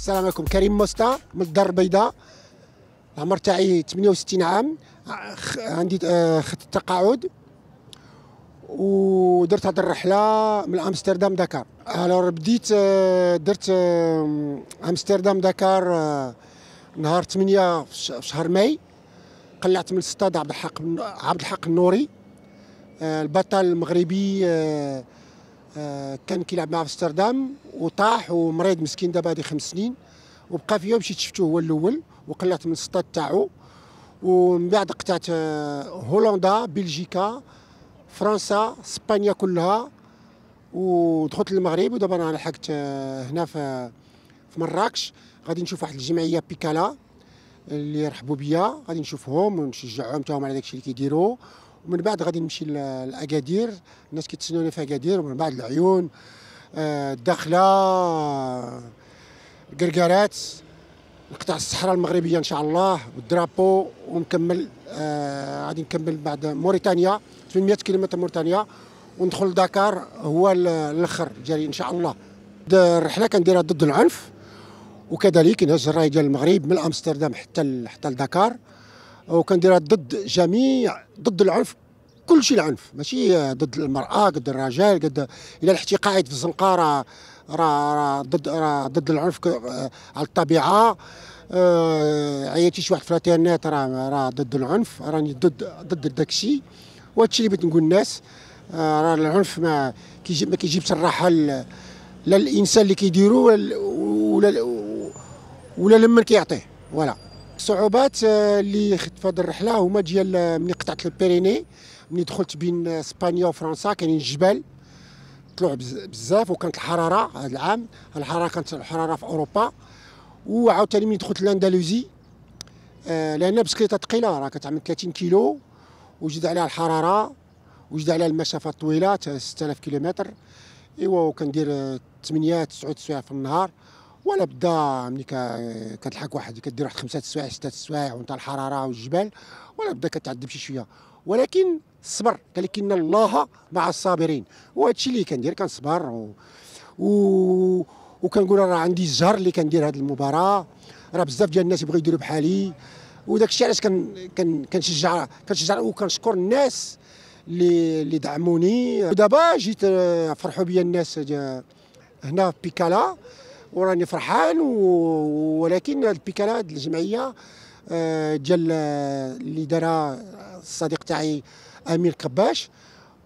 السلام عليكم كريم موستا من الدار البيضاء العمر تاعي 68 عام عندي آه، خط التقاعد ودرت هذه الرحله من امستردام دكار الوغ بديت آه، درت آه، امستردام دكار نهار 8 في شهر ماي قلعت من الاستاذ عبد الحق عبد الحق النوري البطل المغربي آه، كان كيلعب مع امستردام وطاح ومريض مسكين دابا هذه خمس سنين وبقى فيا مشيت شفتو هو الاول وقلعت من السطات تاعو ومن بعد قطعت آه، هولندا بلجيكا فرنسا اسبانيا كلها ودخلت للمغرب ودابا انا لحقت آه، هنا في في مراكش غادي نشوف واحد الجمعيه بيكالا اللي رحبوا بيا غادي نشوفهم ونشجعهم تاهم على داكشي اللي كيديروا ومن بعد غادي نمشي لاكادير الناس كيتسناوني في اكادير ومن بعد العيون آه، الداخله آه، قرقارات نقطع الصحراء المغربيه ان شاء الله والدرابو ونكمل آه، غادي نكمل بعد موريتانيا 800 كيلومتر موريتانيا وندخل داكار هو الاخر جاري ان شاء الله الرحله كنديرها ضد العنف وكذلك نهز الراي ديال المغرب من امستردام حتى حتى لدكار وكنديرها ضد جميع ضد العنف كل شيء العنف ماشي ضد المراه ضد الرجال ضد الى حتي قاعد في الزنقه راه راه ضد راه ضد العنف آه، على الطبيعه آه، عيطتي شي واحد في الانترنت راه راه ضد العنف راني ضد ضد داك الشيء وهذا الشيء اللي بغيت نقول للناس آه، راه العنف ما كيجيب ما كيجيبش الراحه لا للانسان اللي كيديرو ولا ولا لمن كيعطيه فوالا صعوبات آه، اللي خدت في هذه الرحله هما ديال آه، ملي قطعت البيريني ملي دخلت بين آه، اسبانيا وفرنسا كاينين الجبال طلوع بزاف وكانت الحراره هذا العام الحراره كانت الحراره في اوروبا وعاوتاني ملي دخلت لاندلوزي لان بسكليطه ثقيله راه كتعمل 30 كيلو وجد عليها الحراره وجد عليها المسافه الطويله 6000 كيلومتر ايوا وكندير 8 9 سوايع في النهار ولا بدا ملي كتلحق واحد كدير واحد خمسه السوايع سته السوايع وانت الحراره والجبال ولا بدا كتعذب شي شويه ولكن الصبر قال لك ان الله مع الصابرين وهذا الشيء اللي كندير كنصبر و... و... وكنقول راه عندي الزهر اللي كندير هذه المباراه راه بزاف ديال الناس يبغوا يديروا بحالي وداك الشيء علاش كن... كنشجع كنشجع وكنشكر الناس اللي اللي دعموني ودابا جيت آه، فرحوا بيا الناس هنا في بيكالا وراني فرحان ولكن البيكالات الجمعيه ديال آه، اللي دارها الصديق تاعي امير كباش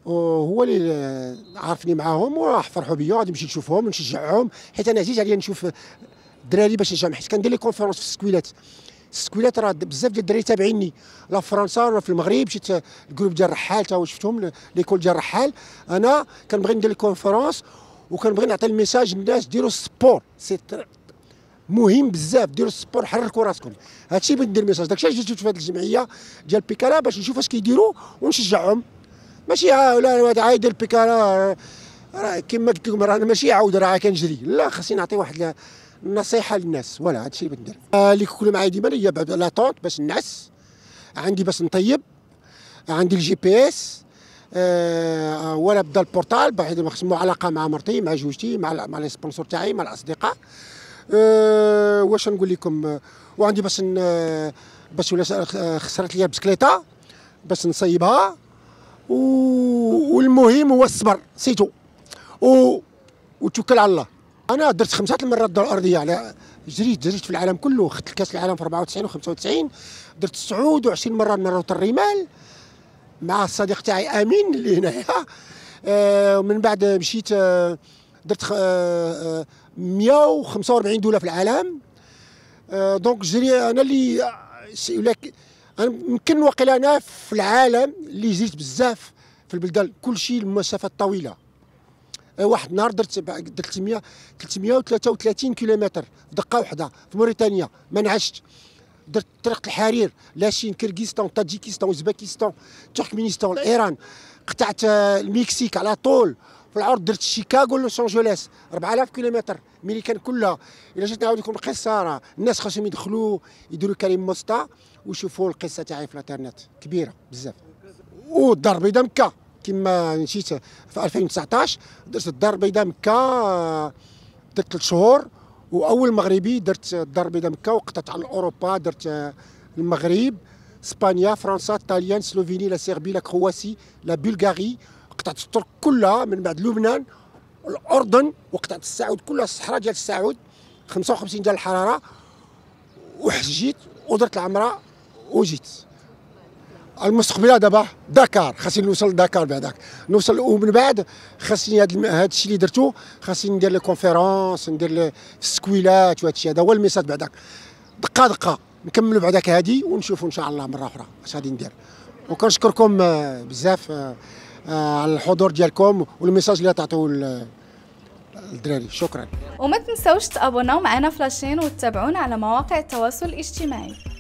آه، هو اللي عارفني معاهم وراح فرحوا بيا غادي نمشي نشوفهم ونشجعهم حيت انا عزيز عليا نشوف الدراري باش نشجعهم حيت كندير لي كونفيرونس في السكويلات السكويلات راه بزاف ديال الدراري تابعيني لا في فرنسا ولا في المغرب مشيت الجروب ديال الرحال تا شفتهم ليكول ديال الرحال انا كنبغي ندير لي كونفيرونس وكنبغي نعطي الميساج للناس ديروا السبور سي مهم بزاف ديروا السبور حركوا راسكم هادشي بغيت ندير الميساج داكشي علاش جيت في هذه الجمعيه ديال بيكالا باش نشوف اش كيديروا ونشجعهم ماشي ها ولا عايدر بيكالا راه كما قلت لكم راه ماشي عاود راه كنجري لا خاصني نعطي واحد النصيحه للناس ولا هادشي الشيء ندير آه، اللي كل معايا ديما هي لا طونت باش نعس عندي باش نطيب عندي الجي بي اس آه، ولا بدا البورتال ما نخدموا علاقه مع مرتي مع جوجتي مع مع لي سبونسور تاعي مع الاصدقاء أه واش نقول لكم وعندي باش باش ولا خسرت لي بسكليطه باش نصيبها و... والمهم هو الصبر سيتو و... وتوكل على الله انا درت خمسه المرات الدور الارضيه على جريت جريت في العالم كله خدت الكاس العالم في 94 و 95 درت الصعود و20 مره مرات الرمال مع الصديق تاعي امين اللي هنايا آه ومن بعد مشيت آه، درت 145 آه، آه، دوله في العالم دونك جري انا اللي لك انا يمكن واقيلا انا في العالم اللي جريت بزاف في البلدان كل شيء المسافات طويله واحد النهار درت درت 333 كيلومتر في دقه واحده في موريتانيا ما نعشت درت طريق الحرير لاشين كيرغيزستان طاجيكستان اوزباكستان تركمانستان طيب. ايران قطعت آه، المكسيك على طول في العرض درت شيكاغو لوس انجلوس 4000 كيلومتر ميريكان كلها الا جيت نعاود لكم القصه راه الناس خاصهم يدخلوا يديروا كريم مسطى ويشوفوا القصه تاعي في الانترنت كبيره بزاف والدار البيضاء مكه كما نسيت في 2019 درت الدار البيضاء مكه آه، درت ثلاث شهور واول مغربي درت الدار البيضاء مكه وقطعت على اوروبا درت المغرب اسبانيا فرنسا ايطاليا سلوفيني لا سيربي لا كرواسي لا بلغاري قطعت الترك كلها من بعد لبنان الاردن وقطعت السعود كلها الصحراء ديال السعود 55 ديال الحراره وحجيت ودرت العمره وجيت المستقبليه دابا دكار خاصني نوصل لدكار بعداك نوصل ومن بعد خاصني هذا الشيء اللي درتو خاصني ندير لي كونفيرونس ندير لي السكويلات وهذا الشيء هذا هو الميساج بعداك دقه دقه نكملوا بعداك هادي ونشوفوا ان شاء الله مره اخرى اش غادي ندير وكنشكركم آه، بزاف آه، آه، على الحضور ديالكم والميساج اللي تعطوه الدراري شكرا وما تنساوش تابوناو معنا في لاشين وتتابعونا على مواقع التواصل الاجتماعي